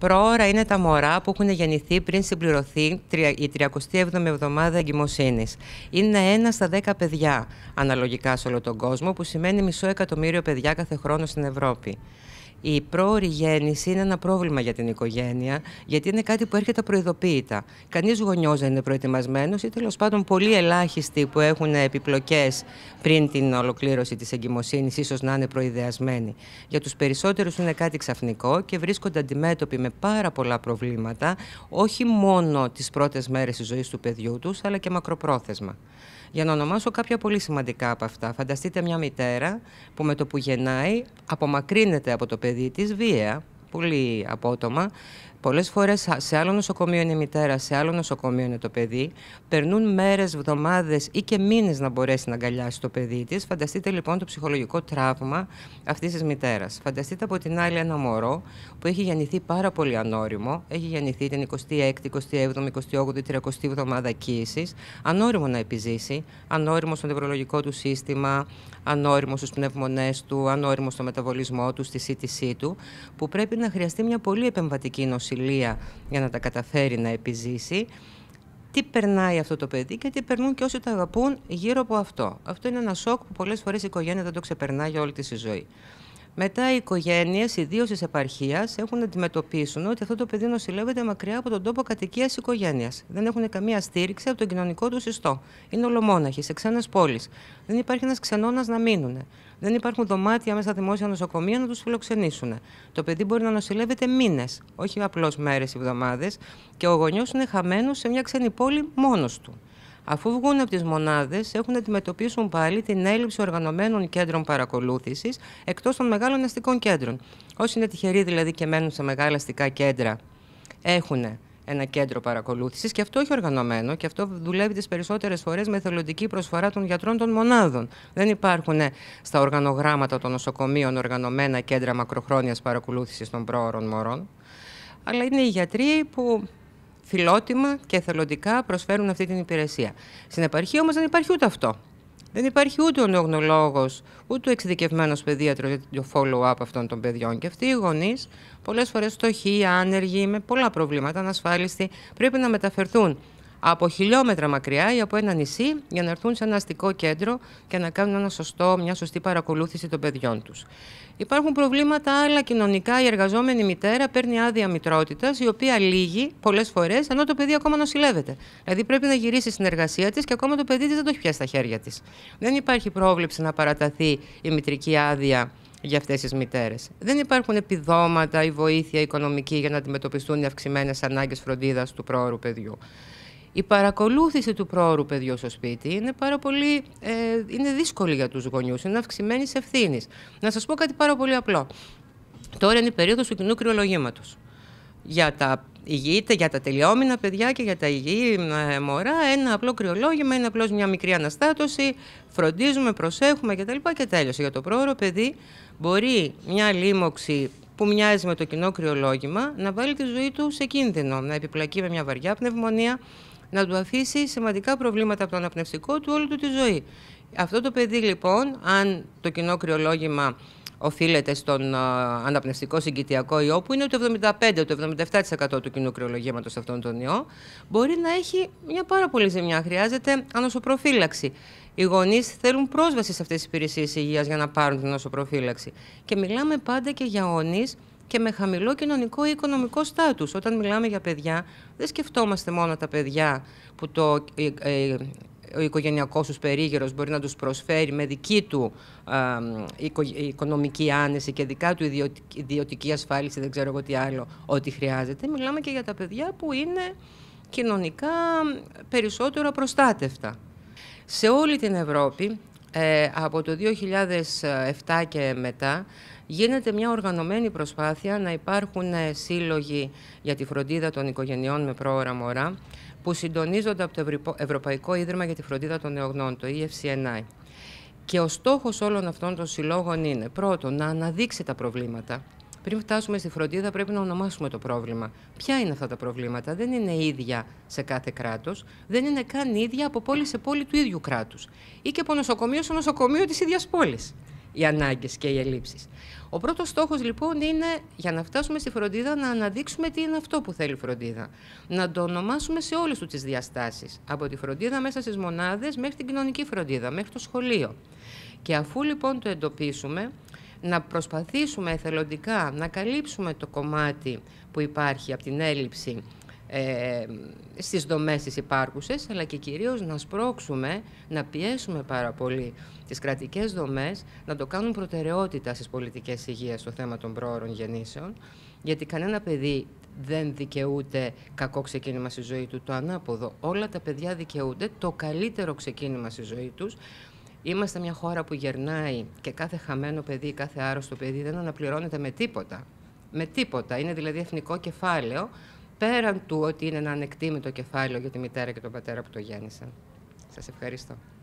Πρόωρα είναι τα μωρά που έχουν γεννηθεί πριν συμπληρωθεί η 37η εβδομάδα εγκυμοσύνης. Είναι ένα στα 10 παιδιά αναλογικά σε όλο τον κόσμο, που σημαίνει μισό εκατομμύριο παιδιά κάθε χρόνο στην Ευρώπη η πρόορη γέννηση είναι ένα πρόβλημα για την οικογένεια, γιατί είναι κάτι που έρχεται προειδοποίητα. Κανείς γονιός δεν είναι προετοιμασμένος ή τέλος πάντων πολύ ελάχιστοι που έχουν επιπλοκές πριν την ολοκλήρωση της εγκυμοσύνης, ίσως να είναι προειδεασμένοι. Για τους περισσότερους είναι κάτι ξαφνικό και βρίσκονται αντιμέτωποι με πάρα πολλά προβλήματα, όχι μόνο τις πρώτες μέρες της ζωής του παιδιού τους, αλλά και μακροπρόθεσμα για να ονομάσω κάποια πολύ σημαντικά από αυτά. Φανταστείτε μια μητέρα που με το που γεννάει απομακρύνεται από το παιδί της βία, πολύ απότομα, Πολλές φορές σε άλλο νοσοκομείο είναι η μητέρα, σε άλλο νοσοκομείο είναι το παιδί. Περνούν μέρες, εβδομάδες ή και μήνες να μπορέσει να αγκαλιάσει το παιδί της. Φανταστείτε λοιπόν το ψυχολογικό τραύμα αυτής της μητέρας. Φανταστείτε από την άλλη ένα μωρό που έχει γεννηθεί πάρα πολύ ανώριμο. Έχει γεννηθεί την 26η, 27η, 28η, 30η εβδομάδα κύησης. Ανώριμο να επιζήσει, ανώριμο στο νευρολογικό του σύστημα, ανώριμο στους πνευμονές του, ανώριμο στο μεταβολισμό του, στη σύντησή του, που πρέπει να χρειαστεί μια πολύ επεμβατική νοσή νοσηλεία για να τα καταφέρει να επιζήσει. Τι περνάει αυτό το παιδί και τι περνούν και όσοι το αγαπούν γύρω από αυτό. Αυτό είναι ένα σοκ που πολλές φορές η οικογένεια δεν το ξεπερνά για όλη της ζωή. Μετά οι οικογένειες, ιδίως της επαρχίας, έχουν να αντιμετωπίσουν ότι αυτό το παιδί νοσηλεύεται μακριά από τον τόπο κατοικίας της οικογένειας. Δεν έχουν καμία στήριξη από τον κοινωνικό του ιστό. Είναι ολομόναχοι σε ξένες πόλεις. Δεν υπάρχει ένας ξενώνας να μείνουν. Δεν υπάρχουν δωμάτια μέσα στα δημόσια νοσοκομεία να τους φιλοξενήσουν. Το παιδί μπορεί να νοσηλεύεται μήνες, όχι απλώς μέρες ή εβδομάδες, και ο γονιός είναι χαμένος σε μια ξένη πόλη μόνος του αφού βγουν από τις μονάδες, έχουν να αντιμετωπίσουν πάλι την έλλειψη οργανωμένων κέντρων παρακολούθησης εκτός των μεγάλων αστικών κέντρων. Όσοι είναι τυχεροί δηλαδή και μένουν σε μεγάλα αστικά κέντρα, έχουν ένα κέντρο παρακολούθησης και αυτό όχι οργανωμένο και αυτό δουλεύει τις περισσότερες φορές με θελοντική προσφορά των γιατρών των μονάδων. Δεν υπάρχουν στα οργανογράμματα των νοσοκομείων οργανωμένα κέντρα μακροχρόνιας παρακολούθησης των πρόωρων μωρών. Αλλά είναι οι γιατροί που φιλότιμα και εθελοντικά προσφέρουν αυτή την υπηρεσία. Στην επαρχία όμως δεν υπάρχει ούτε αυτό. Δεν υπάρχει ούτε ο νεογνωλόγος, ούτε ο εξειδικευμένος παιδίατρος για το follow-up αυτών των παιδιών. Και αυτοί οι γονείς, πολλές φορές φτωχοί, άνεργοι, με πολλά προβλήματα, ανασφάλιστοι, πρέπει να μεταφερθούν από χιλιόμετρα μακριά ή από ένα νησί για να έρθουν σε ένα αστικό κέντρο και να κάνουν ένα σωστό, μια σωστή παρακολούθηση των παιδιών τους. Υπάρχουν προβλήματα άλλα κοινωνικά. Η εργαζόμενη μητέρα παίρνει άδεια μητρότητας, η οποία λύγει πολλές φορές, ενώ το παιδί ακόμα νοσηλεύεται. Δηλαδή πρέπει να γυρίσει στην εργασία της και ακόμα το παιδί της δεν το έχει πια στα χέρια της. Δεν υπάρχει πρόβλεψη να παραταθεί η μητρική άδεια για αυτές τις μητέρες. Δεν υπάρχουν επιδόματα ή βοήθεια οικονομική για να αντιμετωπιστούν οι αυξημένες ανάγκες φροντίδας του πρόωρου παιδιού η παρακολούθηση του πρόωρου παιδιού στο σπίτι είναι πάρα ε, είναι δύσκολη για τους γονιούς, είναι αυξημένης ευθύνης. Να σας πω κάτι πάρα πολύ απλό. Τώρα είναι η περίοδος του κοινού κρυολογήματος. Για τα υγιείτε, για τα τελειώμενα παιδιά και για τα υγιή ε, μωρά ένα απλό κρυολόγημα, είναι απλώς μια μικρή αναστάτωση, φροντίζουμε, προσέχουμε κτλ. Και τέλειωσε. Για το πρόωρο παιδί μπορεί μια λίμωξη που μοιάζει με το κοινό κρυολόγημα να βάλει τη ζωή του σε κίνδυνο, να επιπλακεί με μια βαριά πνευμονία, να του αφήσει σημαντικά προβλήματα από το αναπνευστικό του όλη του τη ζωή. Αυτό το παιδί λοιπόν, αν το κοινό κρυολόγημα οφείλεται στον αναπνευστικό συγκητιακό ιό, που είναι το 75, το 77% του κοινού κρυολογήματος αυτόν τον ιό, μπορεί να έχει μια πάρα πολύ ζημιά. Χρειάζεται ανοσοπροφύλαξη. Οι γονείς θέλουν πρόσβαση σε αυτές τις υπηρεσίες υγείας για να πάρουν την ανοσοπροφύλαξη. Και μιλάμε πάντα και για γονείς και με χαμηλό κοινωνικό ή οικονομικό στάτους. Όταν μιλάμε για παιδιά, δεν σκεφτόμαστε μόνο τα παιδιά που το, ε, ε, ο οικογενειακός τους περίγυρος μπορεί να τους προσφέρει με δική του οικονομική άνεση και δικά του ιδιωτική, ιδιωτική ασφάλιση, δεν ξέρω εγώ τι άλλο, ό,τι χρειάζεται. Μιλάμε και για τα παιδιά που είναι κοινωνικά περισσότερο προστάτευτα. Σε όλη την Ευρώπη ε, από το 2007 και μετά γίνεται μια οργανωμένη προσπάθεια να υπάρχουν ε, σύλλογοι για τη φροντίδα των οικογενειών με πρόωρα μωρά που συντονίζονται από το Ευρωπαϊκό Ίδρυμα για τη Φροντίδα των Νεογνών, το EFCNI. Και ο στόχος όλων αυτών των συλλόγων είναι πρώτον να αναδείξει τα προβλήματα πριν φτάσουμε στη φροντίδα, πρέπει να ονομάσουμε το πρόβλημα. Ποια είναι αυτά τα προβλήματα. Δεν είναι ίδια σε κάθε κράτος, δεν είναι καν ίδια από πόλη σε πόλη του ίδιου κράτους ή και από νοσοκομείο σε νοσοκομείο της ίδιας πόλης οι ανάγκες και οι ελλείψεις. Ο πρώτος στόχος λοιπόν είναι για να φτάσουμε στη φροντίδα να αναδείξουμε τι είναι αυτό που θέλει η φροντίδα. Να το ονομάσουμε σε όλες τους τις διαστάσεις. Από τη φροντίδα μέσα στις μονάδες μέχρι την κοινωνική φροντίδα, μέχρι το σχολείο. Και αφού λοιπόν το εντοπίσουμε, να προσπαθήσουμε εθελοντικά να καλύψουμε το κομμάτι που υπάρχει από την έλλειψη ε, στις δομές της υπάρχουσες, αλλά και κυρίως να σπρώξουμε, να πιέσουμε πάρα πολύ τις κρατικές δομές να το κάνουν προτεραιότητα στις πολιτικές υγείας στο θέμα των πρόωρων γεννήσεων, γιατί κανένα παιδί δεν δικαιούται κακό ξεκίνημα στη ζωή του, το ανάποδο. Όλα τα παιδιά δικαιούνται το καλύτερο ξεκίνημα στη ζωή τους, Είμαστε μια χώρα που γερνάει και κάθε χαμένο παιδί, κάθε άρρωστο παιδί δεν αναπληρώνεται με τίποτα. Με τίποτα. Είναι δηλαδή εθνικό κεφάλαιο, πέραν του ότι είναι ένα ανεκτήμητο κεφάλαιο για τη μητέρα και τον πατέρα που το γέννησαν. Σας ευχαριστώ.